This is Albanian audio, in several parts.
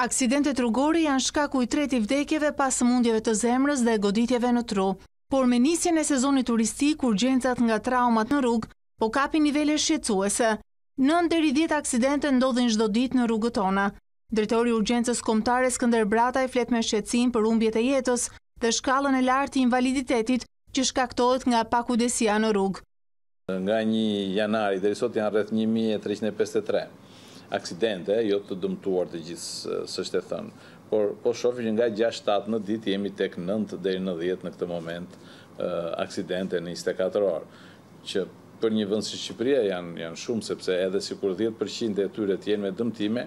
Aksidentet rrugori janë shkaku i treti vdekjeve pas mundjeve të zemrës dhe goditjeve në tru. Por me nisjen e sezonit turistik, urgjencat nga traumat në rrug, po kapi nivele shqetsuese. Nën deri 10 aksidente ndodhin shdo dit në rrugë tona. Dretori urgjencës komtare Skënder Brata flet me shqetsin për umbjet e jetës dhe shkallën e lartë i invaliditetit që shkaktohet nga pakudesia në rrugë. Nga një janari dhe risot janë rrëth 1353 aksidente, jo të dëmtuar të gjithë sështë e thënë. Por, po shofi që nga 6-7 në ditë jemi tek 9 10 në këtë moment aksidente në 24 orë. Që për një vëndë si Shqipëria janë, janë shumë, sepse edhe si kur 10% e tyre t'jenë me dëmtime,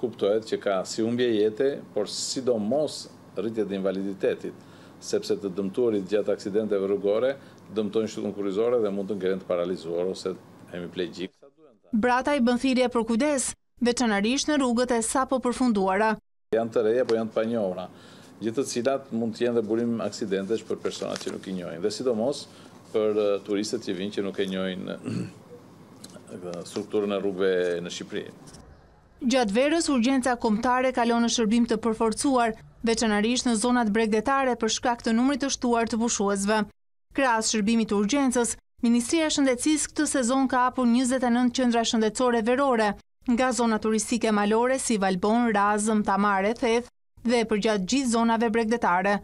kuptohet që ka si umbje jete, por sidomos rritje dhe invaliditetit, sepse të dëmtuarit gjatë aksidente vërugore, dëmtojnë shumë kurizore dhe mund të ngrenë të paralizuar ose hemi Brata i bënthirje për kujdes, veçanarish në rrugët e sa po përfunduara. Janë të reja, po janë të pa njohra. Gjithët cilat mund të jenë dhe burim aksidentesh për personat që nuk i njojnë. Dhe sidomos për turistet që vinë që nuk e njojnë strukturën e rrugëve në Shqipëri. Gjatë verës, urgjenca komptare kalonë në shërbim të përforcuar, veçanarish në zonat bregdetare për shkak të numrit të shtuar të bushuazve. Kras shërbimit urgjensës, Ministria Shëndecis këtë sezon ka apur 29 qëndra shëndecore verore, nga zona turistike malore si Valbon, Razëm, Tamare, Theth dhe përgjatë gjithë zonave bregdetare.